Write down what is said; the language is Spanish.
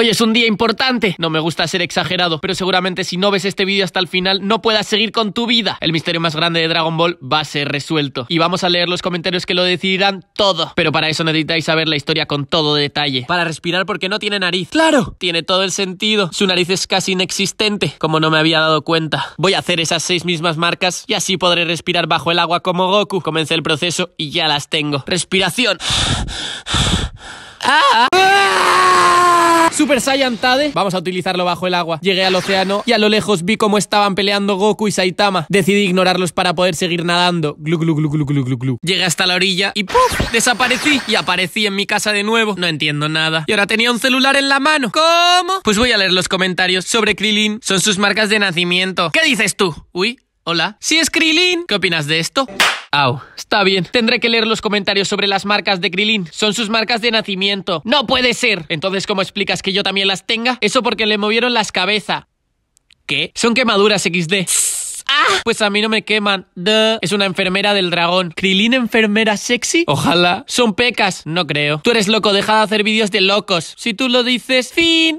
Hoy es un día importante. No me gusta ser exagerado, pero seguramente si no ves este vídeo hasta el final no puedas seguir con tu vida. El misterio más grande de Dragon Ball va a ser resuelto. Y vamos a leer los comentarios que lo decidirán todo. Pero para eso necesitáis saber la historia con todo detalle. Para respirar porque no tiene nariz. ¡Claro! Tiene todo el sentido. Su nariz es casi inexistente, como no me había dado cuenta. Voy a hacer esas seis mismas marcas y así podré respirar bajo el agua como Goku. Comencé el proceso y ya las tengo. Respiración. ¡Ah! Super Saiyan Tade. Vamos a utilizarlo bajo el agua. Llegué al océano y a lo lejos vi cómo estaban peleando Goku y Saitama. Decidí ignorarlos para poder seguir nadando. Glu, glu, glu, glu, glu, glu, glu. Llegué hasta la orilla y ¡puff! Desaparecí y aparecí en mi casa de nuevo. No entiendo nada. Y ahora tenía un celular en la mano. ¿Cómo? Pues voy a leer los comentarios sobre Krilin. Son sus marcas de nacimiento. ¿Qué dices tú? Uy, hola. Si es Krilin. ¿Qué opinas de esto? Au, está bien. Tendré que leer los comentarios sobre las marcas de Krilin. Son sus marcas de nacimiento. ¡No puede ser! Entonces, ¿cómo explicas que yo también las tenga? Eso porque le movieron las cabezas. ¿Qué? Son quemaduras XD. ¡Ah! Pues a mí no me queman. Duh. Es una enfermera del dragón. ¿Krilin enfermera sexy? Ojalá. Son pecas. No creo. Tú eres loco, deja de hacer vídeos de locos. Si tú lo dices, fin.